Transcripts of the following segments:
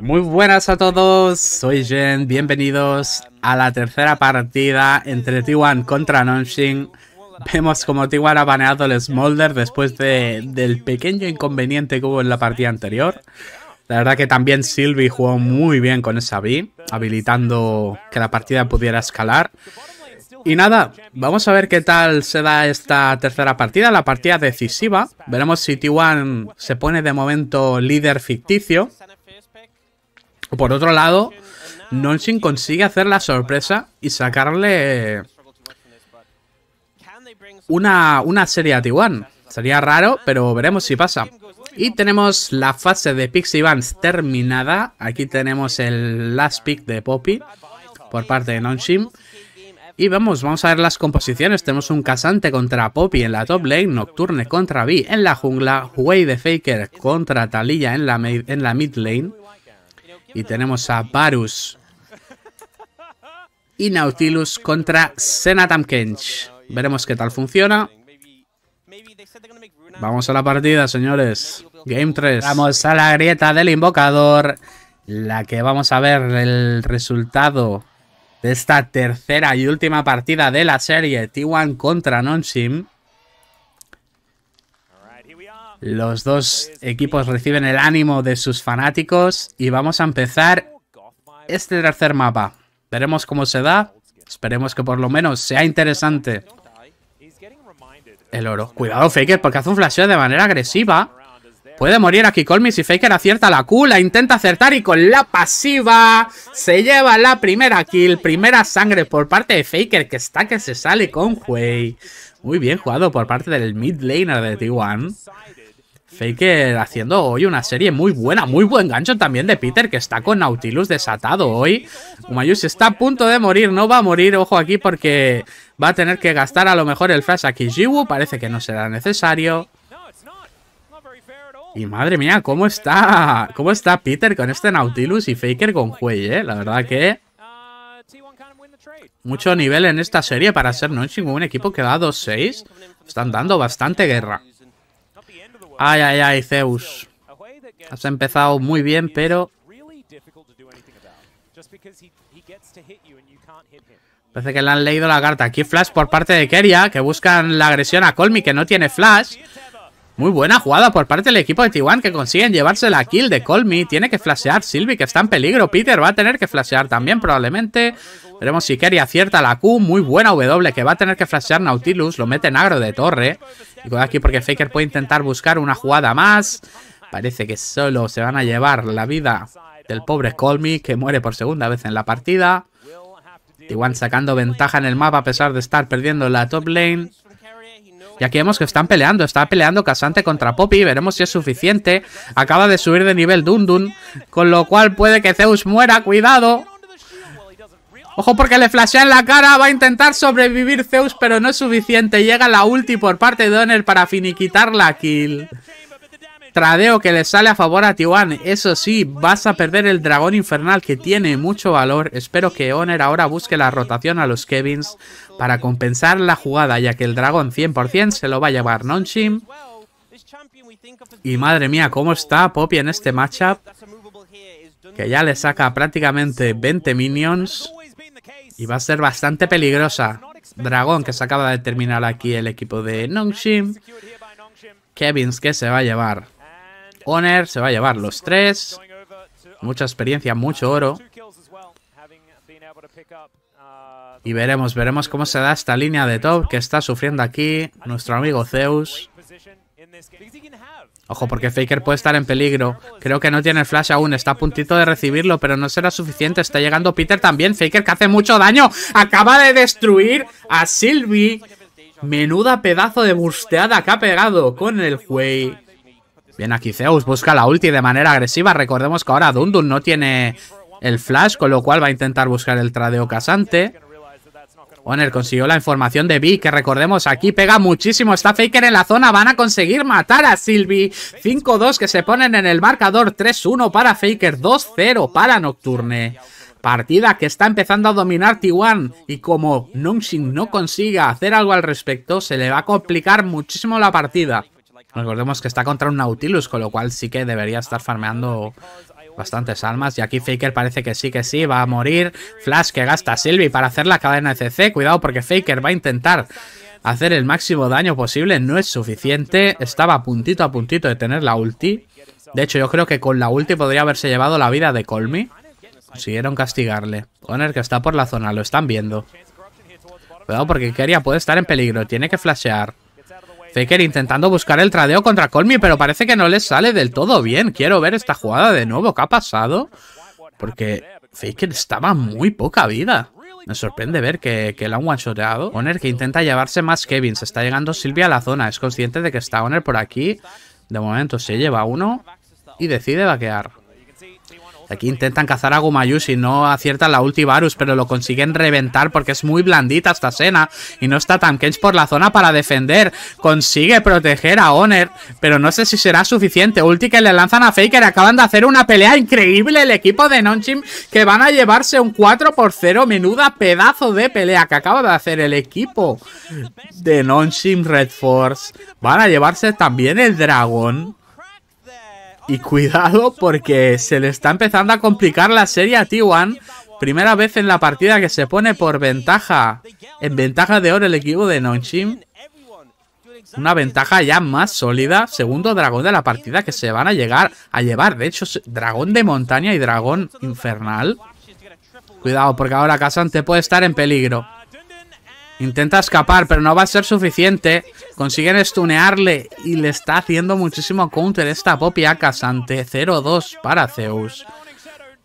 Muy buenas a todos, soy Jen, bienvenidos a la tercera partida entre T1 contra Nonshin. Vemos como T1 ha baneado el Smolder después del pequeño inconveniente que hubo en la partida anterior. La verdad que también Sylvie jugó muy bien con esa B, habilitando que la partida pudiera escalar. Y nada, vamos a ver qué tal se da esta tercera partida, la partida decisiva. Veremos si T1 se pone de momento líder ficticio por otro lado, Nonshin consigue hacer la sorpresa y sacarle una, una serie a T1. Sería raro, pero veremos si pasa. Y tenemos la fase de Pixie bans terminada. Aquí tenemos el last pick de Poppy por parte de Nonshin Y vamos, vamos a ver las composiciones. Tenemos un Casante contra Poppy en la top lane, Nocturne contra Vi en la jungla, Huey de Faker contra Talilla en la, en la mid lane, y tenemos a Varus y Nautilus contra Senatam Kench. Veremos qué tal funciona. Vamos a la partida, señores. Game 3. Vamos a la grieta del invocador. La que vamos a ver el resultado de esta tercera y última partida de la serie T1 contra non los dos equipos reciben el ánimo de sus fanáticos y vamos a empezar este tercer mapa. Veremos cómo se da. Esperemos que por lo menos sea interesante. El oro. Cuidado, Faker, porque hace un flasheo de manera agresiva. Puede morir aquí Colmi si Faker acierta la Q, intenta acertar y con la pasiva se lleva la primera kill, primera sangre por parte de Faker que está que se sale con Huey. Muy bien jugado por parte del mid laner de T1. Faker haciendo hoy una serie muy buena, muy buen gancho también de Peter que está con Nautilus desatado hoy. Umayus está a punto de morir, no va a morir, ojo aquí porque va a tener que gastar a lo mejor el flash aquí Jiwu parece que no será necesario. Y madre mía, cómo está, cómo está Peter con este Nautilus y Faker con Huey, eh, la verdad que... Mucho nivel en esta serie para ser no ningún equipo que da 2-6. Están dando bastante guerra. Ay, ay, ay, Zeus. Has empezado muy bien, pero... Parece que le han leído la carta. Aquí Flash por parte de Keria, que buscan la agresión a Colmy, que no tiene Flash. Muy buena jugada por parte del equipo de T1, que consiguen llevarse la kill de Colmy. Tiene que flashear Sylvie que está en peligro. Peter va a tener que flashear también probablemente. Veremos si Kerry acierta la Q. Muy buena W que va a tener que flashear Nautilus. Lo mete en agro de torre. Y cuidado aquí porque Faker puede intentar buscar una jugada más. Parece que solo se van a llevar la vida del pobre Colmy que muere por segunda vez en la partida. T1 sacando ventaja en el mapa a pesar de estar perdiendo la top lane. Y aquí vemos que están peleando. Está peleando Casante contra Poppy. Veremos si es suficiente. Acaba de subir de nivel Dundun. Con lo cual puede que Zeus muera. Cuidado. Ojo porque le flashea en la cara. Va a intentar sobrevivir Zeus, pero no es suficiente. Llega la ulti por parte de Donner para finiquitar la kill. Tradeo que le sale a favor a Tiwan. Eso sí, vas a perder el dragón infernal que tiene mucho valor. Espero que Honor ahora busque la rotación a los Kevins para compensar la jugada, ya que el dragón 100% se lo va a llevar Nongshim, Y madre mía, cómo está Poppy en este matchup. Que ya le saca prácticamente 20 minions. Y va a ser bastante peligrosa. Dragón que se acaba de terminar aquí el equipo de Nongshim. Kevins que se va a llevar Honor se va a llevar los tres. Mucha experiencia, mucho oro. Y veremos, veremos cómo se da esta línea de top que está sufriendo aquí nuestro amigo Zeus. Ojo, porque Faker puede estar en peligro. Creo que no tiene flash aún. Está a puntito de recibirlo, pero no será suficiente. Está llegando Peter también. Faker que hace mucho daño. Acaba de destruir a Sylvie. Menuda pedazo de busteada que ha pegado con el Huey. Bien, aquí Zeus busca la ulti de manera agresiva. Recordemos que ahora Dundun no tiene el flash, con lo cual va a intentar buscar el tradeo casante. Oner consiguió la información de Vi, que recordemos aquí pega muchísimo. Está Faker en la zona, van a conseguir matar a Sylvie. 5-2 que se ponen en el marcador, 3-1 para Faker, 2-0 para Nocturne. Partida que está empezando a dominar T1 y como sin no consiga hacer algo al respecto, se le va a complicar muchísimo la partida. Recordemos que está contra un Nautilus, con lo cual sí que debería estar farmeando bastantes almas. Y aquí Faker parece que sí, que sí, va a morir. Flash que gasta Sylvie para hacer la cadena de CC. Cuidado porque Faker va a intentar hacer el máximo daño posible. No es suficiente. Estaba puntito a puntito de tener la ulti. De hecho, yo creo que con la ulti podría haberse llevado la vida de Colmy. Consiguieron castigarle. Honor que está por la zona, lo están viendo. Cuidado porque Keria puede estar en peligro. Tiene que flashear. Faker intentando buscar el tradeo contra Colmi, pero parece que no le sale del todo bien. Quiero ver esta jugada de nuevo. ¿Qué ha pasado? Porque Faker estaba muy poca vida. Me sorprende ver que, que la han one-shoteado. que intenta llevarse más Kevin. Se está llegando Silvia a la zona. Es consciente de que está Honor por aquí. De momento se lleva uno y decide vaquear. Aquí intentan cazar a y no acierta la ulti Varus, pero lo consiguen reventar porque es muy blandita esta escena y no está tan Kench por la zona para defender. Consigue proteger a Honor, pero no sé si será suficiente. Ulti que le lanzan a Faker, acaban de hacer una pelea increíble el equipo de Nonchim que van a llevarse un 4 por 0. Menuda pedazo de pelea que acaba de hacer el equipo de Nonchim Red Force. Van a llevarse también el dragón. Y cuidado porque se le está empezando a complicar la serie a T1. Primera vez en la partida que se pone por ventaja. En ventaja de oro el equipo de Nonchim. Una ventaja ya más sólida. Segundo dragón de la partida que se van a llegar a llevar. De hecho, dragón de montaña y dragón infernal. Cuidado porque ahora te puede estar en peligro. Intenta escapar, pero no va a ser suficiente. Consiguen stunearle y le está haciendo muchísimo counter esta Poppy casante. ante 0-2 para Zeus.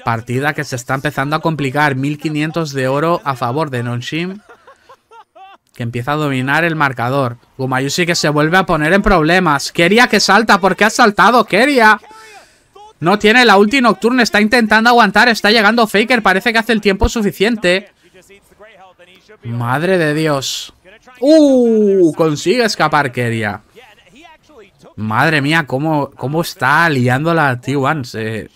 Partida que se está empezando a complicar. 1500 de oro a favor de Nonshim. Que empieza a dominar el marcador. Gumayushi que se vuelve a poner en problemas. Quería que salta. porque ha saltado? Quería. No tiene la ulti nocturna. Está intentando aguantar. Está llegando Faker. Parece que hace el tiempo suficiente. Madre de Dios. ¡Uh! Consigue escapar Keria. Madre mía, cómo, cómo está liando la T1. Se, eh.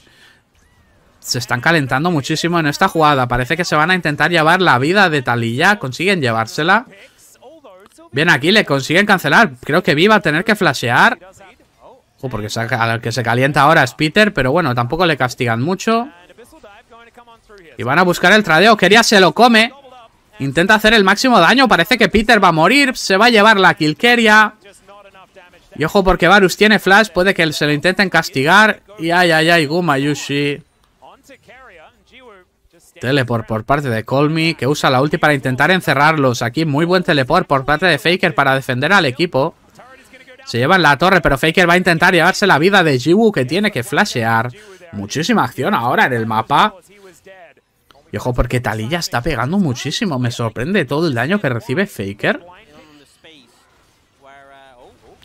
se están calentando muchísimo en esta jugada. Parece que se van a intentar llevar la vida de Talilla. Consiguen llevársela. Bien, aquí le consiguen cancelar. Creo que Viva va a tener que flashear. porque al que se calienta ahora es Peter, pero bueno, tampoco le castigan mucho. Y van a buscar el tradeo. Keria se lo come. Intenta hacer el máximo daño. Parece que Peter va a morir. Se va a llevar la Kilkeria. Y ojo porque Varus tiene flash. Puede que se lo intenten castigar. Y ay, ay, ay, Guma Yushi. Teleport por parte de Colmy, que usa la ulti para intentar encerrarlos. Aquí muy buen teleport por parte de Faker para defender al equipo. Se lleva en la torre, pero Faker va a intentar llevarse la vida de Jiwoo, que tiene que flashear. Muchísima acción ahora en el mapa. Y ojo, porque Talilla está pegando muchísimo. Me sorprende todo el daño que recibe Faker.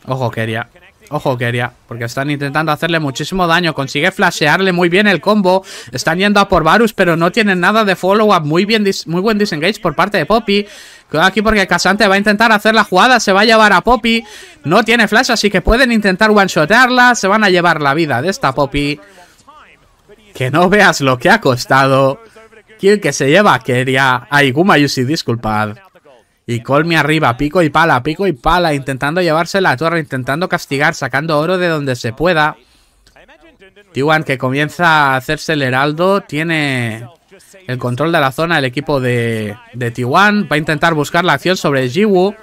Ojo, quería. Ojo, quería, porque están intentando hacerle muchísimo daño. Consigue flashearle muy bien el combo. Están yendo a por Varus, pero no tienen nada de follow-up. Muy, muy buen disengage por parte de Poppy. aquí porque Casante va a intentar hacer la jugada. Se va a llevar a Poppy. No tiene flash, así que pueden intentar one-shotearla. Se van a llevar la vida de esta Poppy. Que no veas lo que ha costado. Kill que se lleva. Quería Aiguma Yusi, disculpad. Y Colmi arriba, pico y pala, pico y pala, intentando llevarse la torre, intentando castigar, sacando oro de donde se pueda. Tiwan que comienza a hacerse el heraldo, tiene el control de la zona el equipo de, de Tiwan, va a intentar buscar la acción sobre Jiwu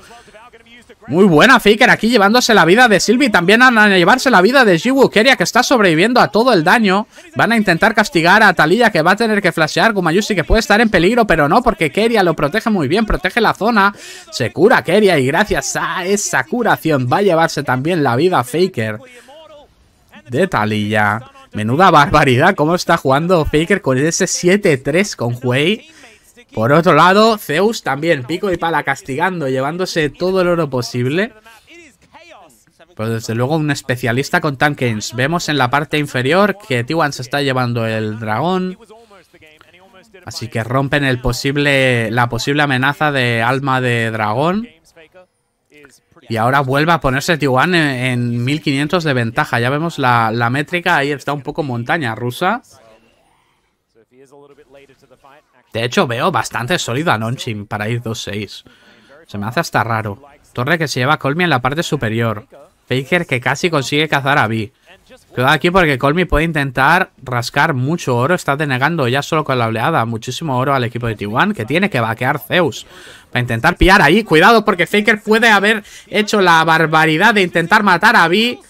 muy buena Faker aquí llevándose la vida de Sylvie. También van a llevarse la vida de Keria que está sobreviviendo a todo el daño. Van a intentar castigar a Talilla, que va a tener que flashear. Gumayusi que puede estar en peligro, pero no porque Keria lo protege muy bien. Protege la zona. Se cura Keria y gracias a esa curación va a llevarse también la vida Faker de Talilla. Menuda barbaridad cómo está jugando Faker con ese 7-3 con Huey. Por otro lado, Zeus también, pico y pala, castigando, llevándose todo el oro posible. Pero desde luego un especialista con Tankens. Vemos en la parte inferior que T1 se está llevando el dragón. Así que rompen el posible, la posible amenaza de alma de dragón. Y ahora vuelve a ponerse t en, en, 1500 de ventaja. Ya vemos la, la métrica, ahí está un poco montaña rusa. De hecho, veo bastante sólido a Nonchin para ir 2-6. Se me hace hasta raro. Torre que se lleva a Colmy en la parte superior. Faker que casi consigue cazar a Vi. Cuidado aquí porque Colmy puede intentar rascar mucho oro. Está denegando ya solo con la oleada muchísimo oro al equipo de T1 que tiene que vaquear Zeus. Para intentar pillar ahí. Cuidado porque Faker puede haber hecho la barbaridad de intentar matar a Vi.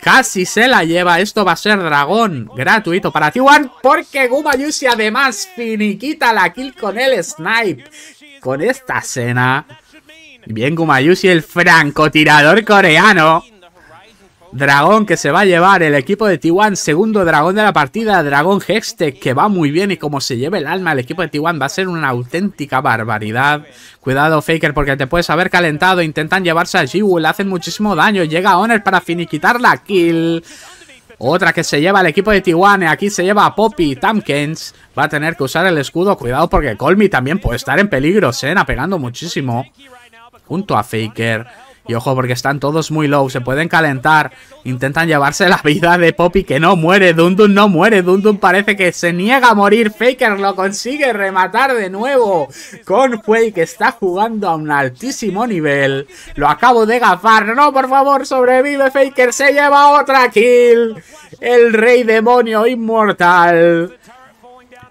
Casi se la lleva, esto va a ser dragón gratuito para T1 porque Gumayushi además finiquita la kill con el snipe. Con esta escena, bien Gumayushi, el francotirador coreano, Dragón que se va a llevar el equipo de T1, segundo dragón de la partida, Dragón Hextech que va muy bien y como se lleva el alma el equipo de T1 va a ser una auténtica barbaridad. Cuidado Faker porque te puedes haber calentado, intentan llevarse a Jiwu, le hacen muchísimo daño, llega Honor para finiquitar la kill. Otra que se lleva el equipo de Y Aquí se lleva a Poppy. Tamkens va a tener que usar el escudo. Cuidado porque Colmy también puede estar en peligro. Sena pegando muchísimo. Junto a Faker. Y ojo, porque están todos muy low, se pueden calentar. Intentan llevarse la vida de Poppy, que no muere. Dundun no muere. Dundun parece que se niega a morir. Faker lo consigue rematar de nuevo. Con que está jugando a un altísimo nivel. Lo acabo de gafar. No, por favor, sobrevive Faker. Se lleva otra kill. El rey demonio inmortal.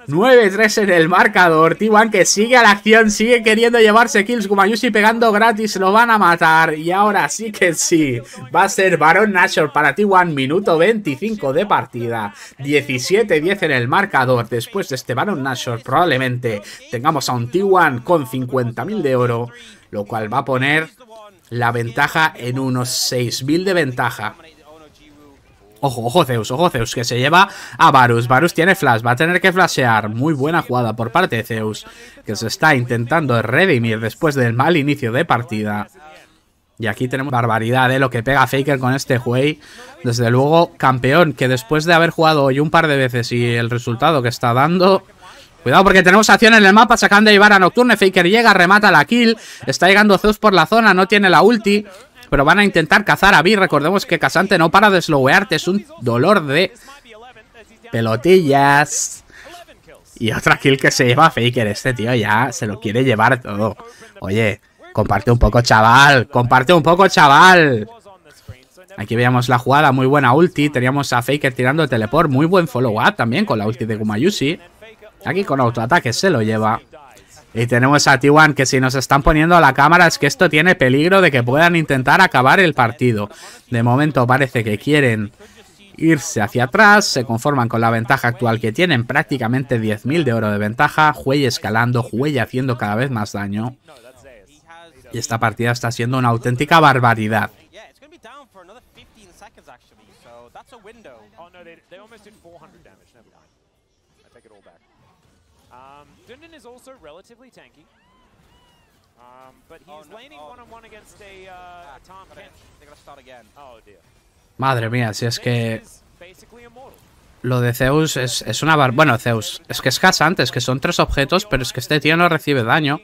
9-3 en el marcador. T1 que sigue a la acción, sigue queriendo llevarse kills. Gumayushi pegando gratis, lo van a matar. Y ahora sí que sí. Va a ser Baron Nashor para T1, minuto 25 de partida. 17-10 en el marcador. Después de este Baron Nashor probablemente tengamos a un T1 con 50.000 de oro. Lo cual va a poner la ventaja en unos 6.000 de ventaja. Ojo, ojo Zeus, ojo Zeus, que se lleva a Varus. Varus tiene flash, va a tener que flashear. Muy buena jugada por parte de Zeus, que se está intentando redimir después del mal inicio de partida. Y aquí tenemos barbaridad de eh, lo que pega Faker con este juey. Desde luego, campeón, que después de haber jugado hoy un par de veces y el resultado que está dando... Cuidado porque tenemos acción en el mapa, sacando a Ivara Nocturne, Faker llega, remata la kill, está llegando Zeus por la zona, no tiene la ulti, pero van a intentar cazar a B. Recordemos que Casante no para de slowearte, es un dolor de pelotillas. Y otra kill que se lleva Faker. Este tío ya se lo quiere llevar todo. Oye, comparte un poco, chaval. Comparte un poco, chaval. Aquí veíamos la jugada, muy buena ulti. Teníamos a Faker tirando el teleport. Muy buen follow-up también con la ulti de Gumayusi. Aquí con autoataque se lo lleva. Y tenemos a Tiwan que si nos están poniendo a la cámara es que esto tiene peligro de que puedan intentar acabar el partido. De momento parece que quieren irse hacia atrás, se conforman con la ventaja actual que tienen, prácticamente 10.000 de oro de ventaja, Huey escalando, Huey haciendo cada vez más daño. Y esta partida está siendo una auténtica barbaridad. Um, Dundon is also relatively tanky. Um, but he's oh, no. laning oh. one-on-one against a, uh, ah, a Tom Kent. They're gonna start again. Oh, dear. Madre mía, si es que... Lo de Zeus es, es una bar... Bueno, Zeus, es que es antes, que son tres objetos, pero es que este tío no recibe daño.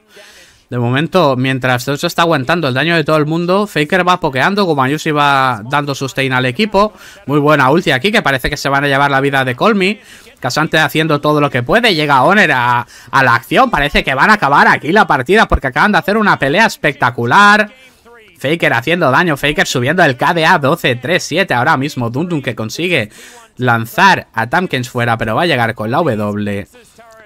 De momento, mientras Zeus está aguantando el daño de todo el mundo, Faker va pokeando, Gumayusi va dando sustain al equipo. Muy buena ulti aquí, que parece que se van a llevar la vida de Colmy. Casante haciendo todo lo que puede, llega Honor a, la acción, parece que van a acabar aquí la partida porque acaban de hacer una pelea espectacular. Faker haciendo daño, Faker subiendo el KDA 12-3-7 ahora mismo. Dundun que consigue lanzar a Tamkins fuera, pero va a llegar con la W.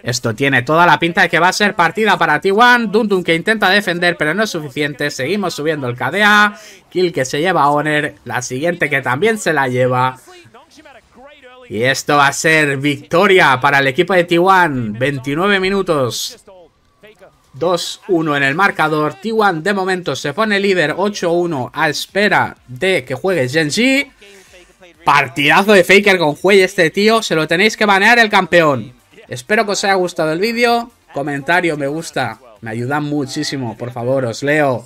Esto tiene toda la pinta de que va a ser partida para T1. Dundun que intenta defender, pero no es suficiente. Seguimos subiendo el KDA. Kill que se lleva a Honor. La siguiente que también se la lleva. Y esto va a ser victoria para el equipo de T1. 29 minutos. 2-1 en el marcador. T1 de momento se pone líder 8-1 a espera de que juegue Genji. Partidazo de Faker con Juey este tío. Se lo tenéis que banear el campeón. Espero que os haya gustado el vídeo. Comentario, me gusta. Me ayuda muchísimo. Por favor, os leo.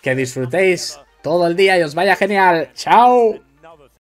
Que disfrutéis todo el día y os vaya genial. ¡Chao!